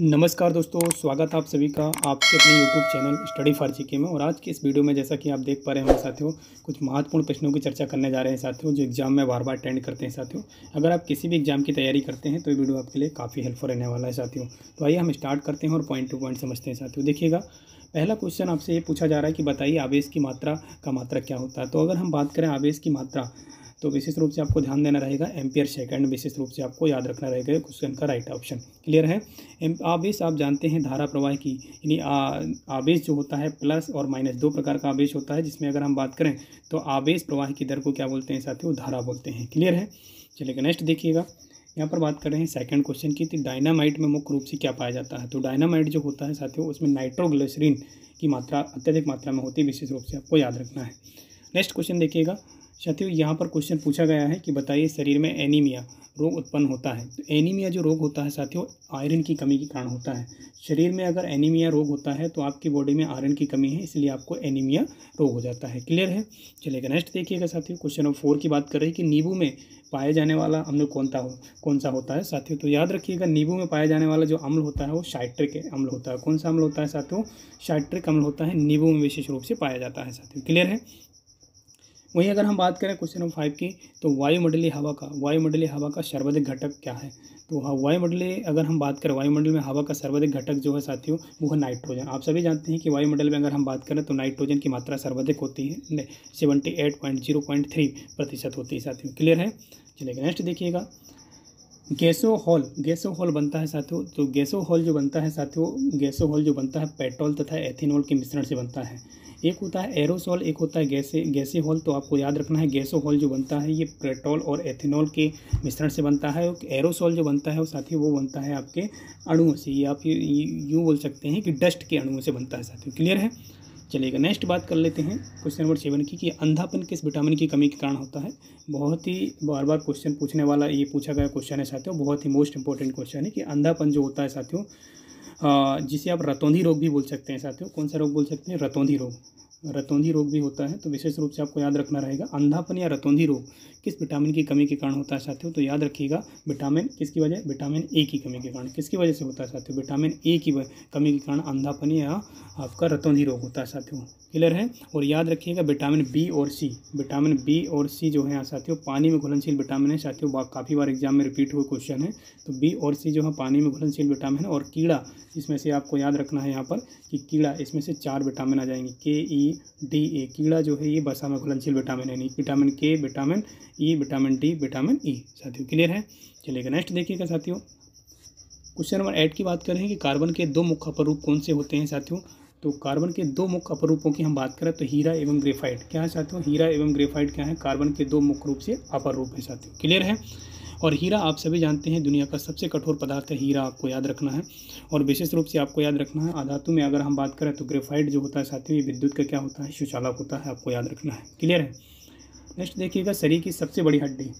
नमस्कार दोस्तों स्वागत है आप सभी का आपके अपने YouTube channel study for GK में और आज के इस वीडियो में जैसा कि आप देख पा रहे हैं हमारे साथियों कुछ महत्वपूर्ण प्रश्नों की चर्चा करने जा रहे हैं साथियों जो एग्जाम में बार बार अटेंड करते हैं साथियों अगर आप किसी भी एग्जाम की तैयारी करते हैं तो ये वीडियो आपके लिए काफ़ी हेल्पफुल रहने वाला है साथियों तो आइए हम स्टार्ट करते हैं और पॉइंट टू पॉइंट समझते हैं साथियों देखिएगा पहला क्वेश्चन आपसे ये पूछा जा रहा है कि बताइए आवेश की मात्रा का मात्रा क्या होता है तो अगर हम बात करें आवेश की मात्रा तो विशेष रूप से आपको ध्यान देना रहेगा एम्पियर सेकंड विशेष रूप से आपको याद रखना रहेगा क्वेश्चन का राइट ऑप्शन क्लियर है आवेश आप जानते हैं धारा प्रवाह की यानी आवेश जो होता है प्लस और माइनस दो प्रकार का आवेश होता है जिसमें अगर हम बात करें तो आवेश प्रवाह की दर को क्या बोलते हैं साथियों धारा बोलते हैं क्लियर है चलिए नेक्स्ट देखिएगा यहाँ पर बात कर रहे हैं सेकंड क्वेश्चन की तो डायनामाइट में मुख्य रूप से क्या पाया जाता है तो डायनामाइट जो होता है साथियों उसमें नाइट्रोग्लिसरीन की मात्रा अत्यधिक मात्रा में होती है विशेष रूप से आपको याद रखना है नेक्स्ट क्वेश्चन देखिएगा साथियों यहाँ पर क्वेश्चन पूछा गया है कि बताइए शरीर में एनीमिया रोग उत्पन्न होता है तो एनीमिया जो रोग होता है साथियों आयरन की कमी के कारण होता है शरीर में अगर एनीमिया रोग होता है तो आपकी बॉडी में आयरन की कमी है इसलिए आपको एनीमिया रोग हो जाता है क्लियर है चलेगा नेक्स्ट देखिएगा साथियों क्वेश्चन नंबर फोर की बात कर रही है कि नींबू में पाया जाने वाला अम्ल कौन सा हो कौन सा होता है साथियों तो याद रखिएगा नींबू में पाया जाने वाला जो अम्ल होता है वो शाइट्रिक अम्ल होता है कौन सा अम्ल होता है साथियों शाइट्रिक अम्ल होता है नींबू में विशेष रूप से पाया जाता है साथियों क्लियर है वहीं अगर हम बात करें क्वेश्चन नंबर फाइव की तो वायुमंडलीय हवा का वायुमंडलीय हवा का सर्वाधिक घटक क्या है तो हाँ, वायुमंडलीय अगर हम बात करें वायुमंडल में हवा का सर्वाधिक घटक जो है साथियों वो है नाइट्रोजन आप सभी जानते हैं कि वायुमंडल में अगर हम बात करें तो नाइट्रोजन की मात्रा सर्वाधिक होती है seventy eight point zero point three प्रतिशत होती है साथियों क्लियर है चलिए नेक्स्ट देखिएगा गैसो हॉल गैसो हॉल बनता है साथियों तो गैसो हॉल जो बनता है साथियों गैसो हॉल जो बनता है पेट्रोल तथा एथेनॉल के मिश्रण से बनता है एक होता है एरोसॉल एक होता है गैसे गैसे हॉल तो आपको याद रखना है गैसो हॉल जो बनता है ये पेट्रोल और एथेनॉल के मिश्रण से बनता है एरोसॉल जो बनता है वो साथी वो बनता है आपके अणुओं से ये आप यूँ बोल सकते हैं कि डस्ट के अणुओं से बनता है साथियों क्लियर है चलेगा नेक्स्ट बात कर लेते हैं क्वेश्चन नंबर सेवन की कि अंधापन किस विटामिन की कमी के कारण होता है बहुत ही बार बार क्वेश्चन पूछने वाला ये पूछा गया क्वेश्चन है साथियों बहुत ही मोस्ट इंपॉर्टेंट क्वेश्चन है कि अंधापन जो होता है साथियों जिसे आप रतौंधी रोग भी बोल सकते हैं साथियों कौन सा रोग बोल सकते हैं रतौंधी रोग रतौंधी रोग भी होता है तो विशेष रूप से आपको याद रखना रहेगा अंधापन या रतौंधी रोग किस विटामिन की कमी के कारण होता है साथियों तो याद रखिएगा विटामिन किसकी वजह विटामिन ए की कमी के कारण किसकी वजह से होता है साथियों विटामिन ए की कमी के कारण अंधापन या आपका रतौंधी रोग होता है साथियों क्लियर है और याद रखिएगा विटामिन बी और सी विटामिन बी और सी जो है साथियों पानी में घुलनशील विटामिन है साथियों काफ़ी बार एग्जाम में रिपीट हुए क्वेश्चन है तो बी और सी जो है पानी में घुलनशील विटामिन है और कीड़ा इसमें से आपको याद रखना है यहाँ पर कि कीड़ा इसमें से चार विटामिन आ जाएंगे के ई डी ए कीड़ा जो है ये बसा में घुलनशील विटामिन है नहीं vitamin K vitamin E vitamin D vitamin E साथियों क्लियर है चलेगा नेक्स्ट देखिएगा साथियों क्वेश्चन नंबर एट की बात करें कि कार्बन के दो मुख्य अपरूप कौन से होते हैं साथियों तो कार्बन के दो मुख्य अपरूपों की हम बात करें तो हीरा एवं ग्रेफाइट क्या है साथियों हीरा एवं ग्रेफाइट क्या है कार्बन के दो मुख्य रूप से अपर रूप है साथियों क्लियर है और हीरा आप सभी जानते हैं दुनिया का सबसे कठोर पदार्थ है हीरा आपको याद रखना है और विशेष रूप से आपको याद रखना है आधातु में अगर हम बात करें तो ग्रेफाइट जो होता है साथियों ये विद्युत का क्या होता है सुचालक होता है आपको याद रखना है क्लियर है नेक्स्ट देखिएगा शरीर की सबसे बड़ी हड्डी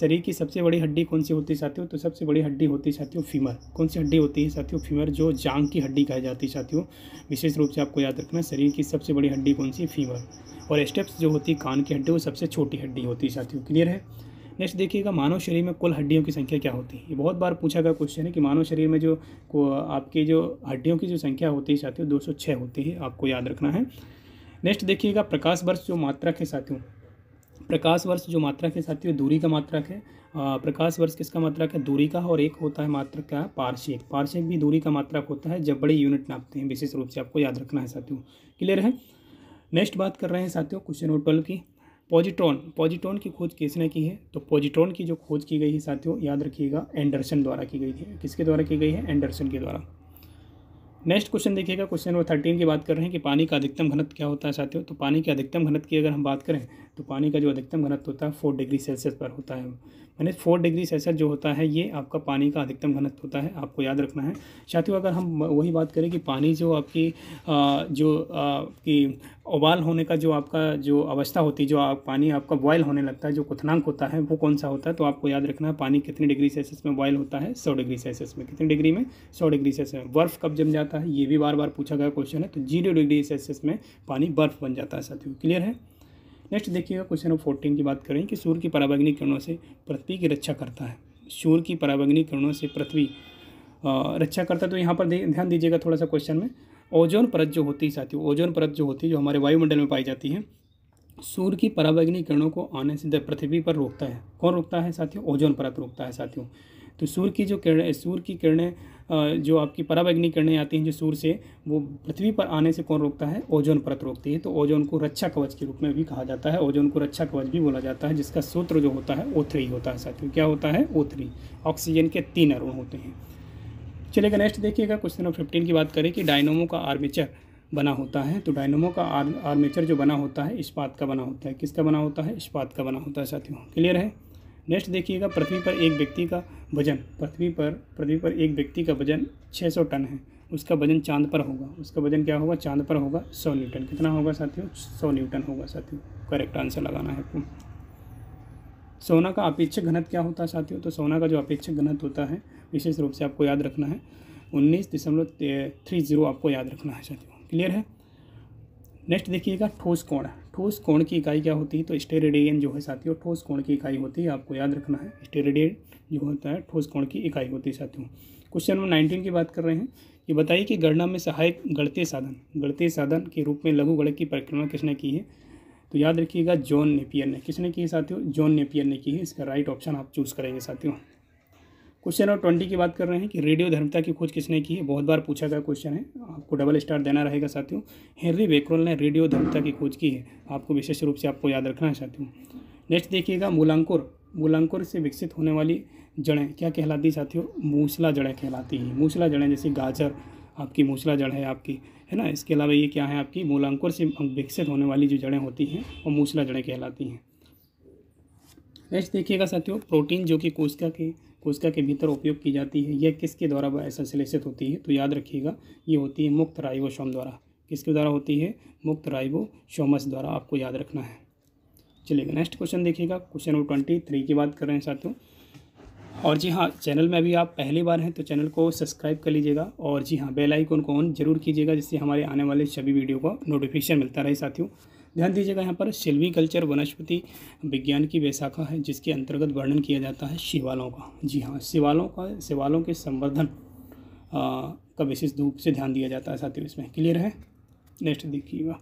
शरीर की सबसे बड़ी हड्डी कौन सी होती है साथियों तो सबसे बड़ी हड्डी होती है साथियों फीमर कौन सी हड्डी होती है साथियों फीमर जो जांग की हड्डी कहा जाती है साथियों विशेष रूप से आपको याद रखना शरीर की सबसे बड़ी हड्डी कौन सी फीमर और स्टेप्स जो होती है कान की हड्डी वो सबसे छोटी हड्डी होती है साथियों क्लियर है नेक्स्ट देखिएगा मानव शरीर में कुल हड्डियों की संख्या क्या होती है ये बहुत बार पूछा गया क्वेश्चन है कि मानव शरीर में जो आपकी जो हड्डियों की जो संख्या होती है साथियों दो होती है आपको याद रखना है नेक्स्ट देखिएगा प्रकाश वर्ष जो मात्रा के साथियों प्रकाश वर्ष जो मात्रक है साथियों दूरी का मात्रक है प्रकाश वर्ष किसका मात्रक है दूरी का और एक होता है मात्र का पार्शिक पार्शिक भी दूरी का मात्रक होता है जब बड़े यूनिट नापते हैं विशेष रूप से आपको याद रखना है साथियों क्लियर है नेक्स्ट बात कर रहे हैं साथियों क्वेश्चन नंबर ट्वेल्व की पॉजिट्रॉन पॉजिट्रॉन की खोज किसने की है तो पॉजिट्रॉन की जो खोज की गई है साथियों याद रखिएगा एंडरसन द्वारा की गई है किसके द्वारा की गई है एंडरसन के द्वारा नेक्स्ट क्वेश्चन देखिएगा क्वेश्चन नंबर थर्टीन की बात कर रहे हैं कि पानी का अधिकतम घनत्व क्या होता है साथियों तो पानी के अधिकतम घनत्व की अगर हम बात करें तो पानी का जो अधिकतम घनत्व होता है फोर डिग्री सेल्सियस पर होता है मैंने फोर डिग्री सेल्सियस जो होता है ये आपका पानी का अधिकतम घनत्व होता है आपको याद रखना है साथियों अगर हम वही बात करें कि पानी जो आपकी जो आपकी उबाल होने का जो आपका जो अवस्था होती है जो आप पानी आपका बॉयल होने लगता है जो कुथनांक होता है वो कौन सा होता है तो आपको याद रखना है पानी कितने डिग्री सेल्सियस में बॉयल होता है सौ डिग्री सेल्सियस में कितने डिग्री में सौ डिग्री सेल्सियस में बर्फ़ कब जम जाता है ये भी बार बार पूछा गया क्वेश्चन है तो जीरो डिग्री सेल्सियस में पानी बर्फ़ बन जाता है साथियों क्लियर है नेक्स्ट देखिएगा क्वेश्चन नंबर फोर्टीन की बात करें कि सूर्य की पराबग्नि किरणों से पृथ्वी की रक्षा करता है सूर्य की पराबग्नि किरणों से पृथ्वी रक्षा करता है तो यहाँ पर ध्यान दीजिएगा थोड़ा सा क्वेश्चन में ओजोन परत जो होती है साथियों ओजोन परत जो होती है जो हमारे वायुमंडल में पाई जाती है सूर्य की पराबैग्नि किरणों को आने से पृथ्वी पर रोकता है कौन रोकता है साथियों ओजोन परत रोकता है साथियों तो सूर्य की जो किरण सूर्य की किरणें जो आपकी परावैज्ञानिक किरणें आती हैं जो सूर्य से वो पृथ्वी पर आने से कौन रोकता है ओजोन परत रोकती है तो ओजोन को रक्षा कवच के रूप में भी कहा जाता है ओजोन को रक्षा कवच भी बोला जाता है जिसका सूत्र जो होता है ओ होता है साथियों क्या होता है ओ ऑक्सीजन के तीन अरुण होते हैं चलेगा नेक्स्ट देखिएगा क्वेश्चन नंबर फिफ्टीन की बात करें कि डायनोमो का आर्मेचर बना होता है तो डायनोमो का आर्मेचर जो बना होता है इस्पात का बना होता है किसका बना होता है इस्पात का बना होता है साथियों क्लियर है नेक्स्ट देखिएगा पृथ्वी पर एक व्यक्ति का वजन पृथ्वी पर पृथ्वी पर एक व्यक्ति का वजन 600 टन है उसका वजन चांद पर होगा उसका वजन क्या होगा चांद पर होगा 100 न्यूटन कितना होगा साथियों 100 न्यूटन होगा साथियों करेक्ट आंसर लगाना है आपको सोना का अपेक्षक घनत्व क्या होता है साथियों तो सोना का जो अपेक्षक घनत्व होता है विशेष रूप से आपको याद रखना है उन्नीस दशमलव थ्री जीरो आपको याद रखना है साथियों क्लियर है नेक्स्ट देखिएगा ठोस कोण ठोस कोण की इकाई क्या होती है तो स्टेरेडियन जो है साथियों ठोस कोण की इकाई होती है आपको याद रखना है स्टेरेडियन जो होता है ठोस कोण की इकाई होती है साथियों क्वेश्चन नंबर नाइनटीन की बात कर रहे हैं ये बताइए कि गणना में सहायक गणतीय साधन गणतीय साधन के रूप में लघु गणक की परिक्रमा किसने की है तो याद रखिएगा जॉन नेपियर ने किसने की है साथियों जॉन नेपियर ने की है इसका राइट ऑप्शन आप चूज़ करेंगे साथियों क्वेश्चन नंबर ट्वेंटी की बात कर रहे हैं कि रेडियो धर्मता की खोज किसने की है बहुत बार पूछा गया क्वेश्चन है आपको डबल स्टार देना रहेगा साथियों हेनरी वेक्रोल ने रेडियो धर्मता की खोज की है आपको विशेष रूप से आपको याद रखना है साथियों नेक्स्ट देखिएगा मूलांकुर मूलांकुर से विकसित होने वाली जड़ें क्या कहलाती है साथियों मूसला जड़ें कहलाती हैं मूसला जड़ें जैसे गाजर आपकी मूसला जड़ है आपकी है ना इसके अलावा ये क्या है आपकी मूलांकुर से विकसित होने वाली जो जड़ें होती हैं वो मूसला जड़ें कहलाती हैं नेक्स्ट देखिएगा साथियों प्रोटीन जो कि कोशिका के कोशिका के भीतर उपयोग की जाती है यह किसके द्वारा संश्लेषित होती है तो याद रखिएगा ये होती है मुक्त राइबोसोम द्वारा किसके द्वारा होती है मुक्त राइबोसोमस द्वारा आपको याद रखना है चलिएगा नेक्स्ट क्वेश्चन देखिएगा क्वेश्चन नंबर ट्वेंटी थ्री की बात कर रहे हैं साथियों और जी हाँ चैनल में अभी आप पहली बार हैं तो चैनल को सब्सक्राइब कर लीजिएगा और जी हाँ बेल आइकन को ऑन जरूर कीजिएगा जिससे हमारे आने वाले सभी वीडियो का नोटिफिकेशन मिलता रहे साथियों ध्यान दीजिएगा यहाँ पर शिल्वी कल्चर वनस्पति विज्ञान की वैशाखा है जिसके अंतर्गत वर्णन किया जाता है शिवालों का जी हाँ शिवालों का शिवालों के संवर्धन का विशेष रूप से ध्यान दिया जाता है साथ ही इसमें क्लियर है नेक्स्ट देखिएगा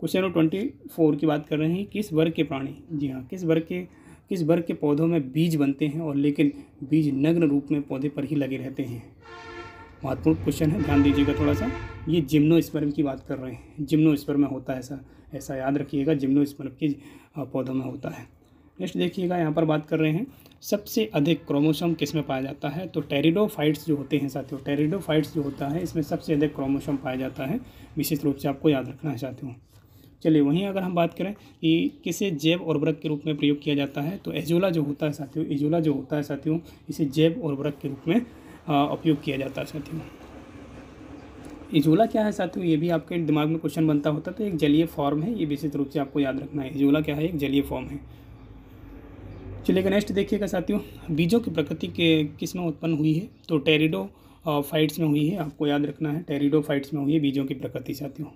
क्वेश्चन नंबर ट्वेंटी फोर की बात कर रहे हैं किस वर्ग के प्राणी जी हाँ किस वर्ग के किस वर्ग के पौधों में बीज बनते हैं और लेकिन बीज नग्न रूप में पौधे पर ही लगे रहते हैं महत्वपूर्ण क्वेश्चन है ध्यान दीजिएगा थोड़ा सा ये जिम्नो की बात कर रहे हैं जिम्नो में होता है सर ऐसा याद रखिएगा जिम्नोस्पर्म के पौधों में होता है नेक्स्ट देखिएगा यहाँ पर बात कर रहे हैं सबसे अधिक क्रोमोसोम किस में पाया जाता है तो टेरिडोफाइट्स जो होते हैं साथियों टेरिडोफाइट्स जो होता है इसमें सबसे अधिक क्रोमोसोम पाया जाता है विशेष रूप से आपको याद रखना है साथियों चलिए वहीं अगर हम बात करें कि किसे जैव उर्वरक के रूप में प्रयोग किया जाता है तो एजोला जो होता है साथियों एजोला जो होता है साथियों इसे जैव उर्वरक के रूप में उपयोग किया जाता है साथियों इजोला क्या है साथियों ये भी आपके दिमाग में क्वेश्चन बनता होता तो एक जलीय फॉर्म है ये विशेष रूप से आपको याद रखना है इजोला क्या है एक जलीय फॉर्म है चलिएगा नेक्स्ट देखिएगा साथियों बीजों की प्रकृति के किस में उत्पन्न हुई है तो टेरिडो फाइट्स में हुई है आपको याद रखना है टेरिडो फाइट्स में हुई है बीजों की प्रकृति साथियों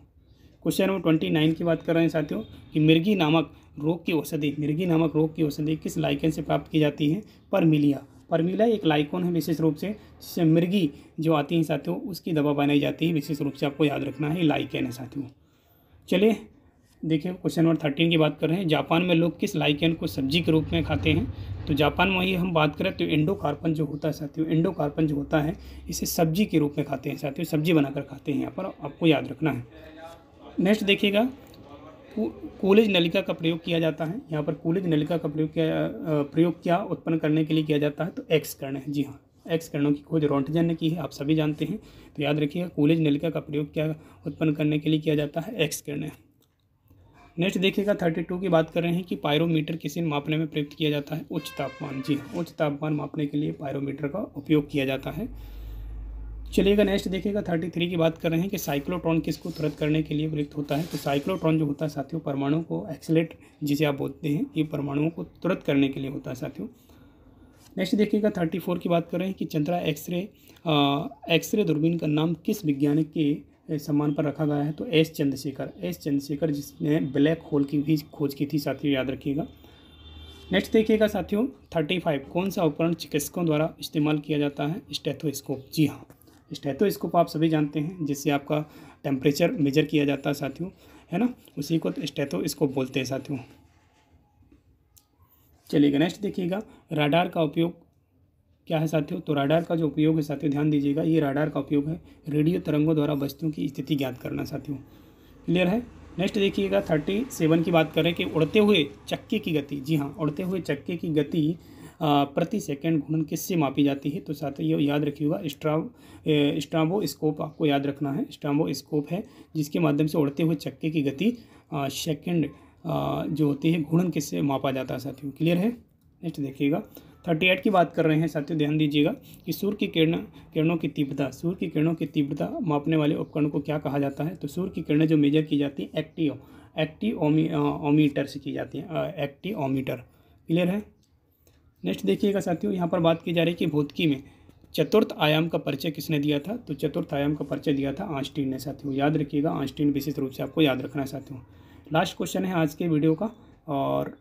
क्वेश्चन नंबर ट्वेंटी नाइन की बात कर रहे हैं साथियों कि मिर्गी नामक रोग की औषधि मिर्गी नामक रोग की औषधि किस लाइकन से प्राप्त की जाती है पर मिलिया परमीला एक लाइकोन है विशेष रूप से जिससे मिर्गी जो आती है साथियों उसकी दवा बनाई जाती है विशेष रूप से आपको याद रखना है लाइकेन है साथियों चलिए देखिए क्वेश्चन नंबर थर्टीन की बात कर रहे हैं जापान में लोग किस लाइकेन को सब्जी के रूप में खाते हैं तो जापान में ही हम बात करें तो एंडोकार्पन जो होता है साथियों एंडोकार्पन जो होता है इसे सब्जी के रूप में खाते हैं साथियों सब्जी बनाकर खाते हैं यहाँ पर आपको याद रखना है नेक्स्ट देखिएगा कूलेज नलिका का प्रयोग किया जाता है यहाँ पर कूलेज नलिका का प्रयोग किया प्रयोग क्या उत्पन्न करने के लिए किया जाता है तो एक्स कर्ण है जी हाँ एक्स करणों की खोज रोंटजन ने की है आप सभी जानते हैं तो याद रखिएगा कूलेज नलिका का प्रयोग क्या उत्पन्न करने के लिए किया जाता है एक्स है नेक्स्ट देखिएगा थर्टी टू की बात कर रहे हैं कि पायरोमीटर किसी मापने में प्रयुक्त किया जाता है उच्च तापमान जी हाँ, उच्च तापमान मापने के लिए पायरोमीटर का उपयोग किया जाता है चलिएगा नेक्स्ट देखिएगा थर्टी थ्री की बात कर रहे हैं कि साइक्लोट्रॉन किसको तुरंत करने के लिए प्रयुक्त होता है तो साइक्लोट्रॉन जो होता है साथियों परमाणु को एक्सलेट जिसे आप बोलते हैं ये परमाणुओं को तुरंत करने के लिए होता है साथियों नेक्स्ट देखिएगा थर्टी फोर की बात कर रहे हैं कि चंद्रा एक्सरे एक्सरे दूरबीन का नाम किस वैज्ञानिक के सम्मान पर रखा गया है तो एस चंद्रशेखर एस चंद्रशेखर जिसने ब्लैक होल की भी खोज की थी साथियों याद रखिएगा नेक्स्ट देखिएगा साथियों थर्टी फाइव कौन सा उपकरण चिकित्सकों द्वारा इस्तेमाल किया जाता है स्टेथोस्कोप जी हाँ स्टेथोस्कोप तो आप सभी जानते हैं जिससे आपका टेम्परेचर मेजर किया जाता है साथियों है ना उसी को तो स्टैथोस्कोप बोलते हैं साथियों चलिएगा नेक्स्ट देखिएगा राडार का उपयोग क्या है साथियों तो राडार का जो उपयोग है साथियों ध्यान दीजिएगा ये राडार का उपयोग है रेडियो तरंगों द्वारा वस्तुओं की स्थिति ज्ञात करना साथियों क्लियर है नेक्स्ट देखिएगा थर्टी सेवन की बात करें कि उड़ते हुए चक्के की गति जी हाँ उड़ते हुए चक्के की गति प्रति सेकंड घूर्णन किससे मापी जाती है तो साथ ही याद रखिएगा स्ट्राव स्ट्रावो स्कोप आपको याद रखना है स्ट्रावो स्कोप है जिसके माध्यम से उड़ते हुए चक्के की गति सेकेंड जो होती है घूर्णन किससे मापा जाता है साथियों क्लियर है नेक्स्ट देखिएगा थर्टी एट की बात कर रहे हैं साथियों ध्यान दीजिएगा कि सूर्य की किरण किरणों की तीव्रता सूर्य की किरणों की तीव्रता मापने वाले उपकरण को क्या कहा जाता है तो सूर्य की किरणें जो मेजर की जाती हैं एक्टिव एक्टिव ओमी ओमीटर से की जाती हैं एक्टिव ओमीटर क्लियर है नेक्स्ट देखिएगा साथियों यहाँ पर बात की जा रही है कि भौतिकी में चतुर्थ आयाम का परिचय किसने दिया था तो चतुर्थ आयाम का परिचय दिया था आंस्टीन ने साथियों याद रखिएगा आंस्टीन विशेष रूप से आपको याद रखना है साथियों लास्ट क्वेश्चन है आज के वीडियो का और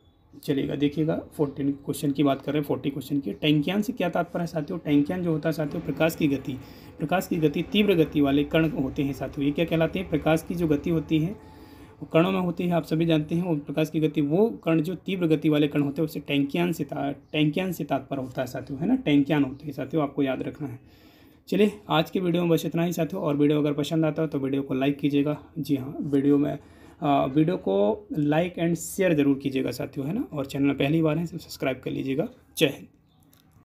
चलिएगा देखिएगा फोर्टीन क्वेश्चन की बात कर रहे हैं फोर्टी क्वेश्चन की टैंकियान से क्या तात्पर्य है साथियों टैंकियान जो होता है साथियों प्रकाश की गति प्रकाश की गति तीव्र गति वाले कण होते हैं साथियों ये क्या कहलाते हैं प्रकाश की जो गति होती है कणों में होती है आप सभी जानते हैं ओम प्रकाश की गति वो कण जो तीव्र गति वाले कण होते हैं उसे टैंकियान से टैंकियान से तात्पर होता है साथियों है ना टैंकियान होते हैं साथियों आपको याद रखना है चलिए आज के वीडियो में बस इतना ही साथियों और वीडियो अगर पसंद आता हो तो वीडियो को लाइक कीजिएगा जी हाँ वीडियो में वीडियो को लाइक एंड शेयर ज़रूर कीजिएगा साथियों है ना और चैनल पहली बार है तो सब्सक्राइब कर लीजिएगा जय हिंद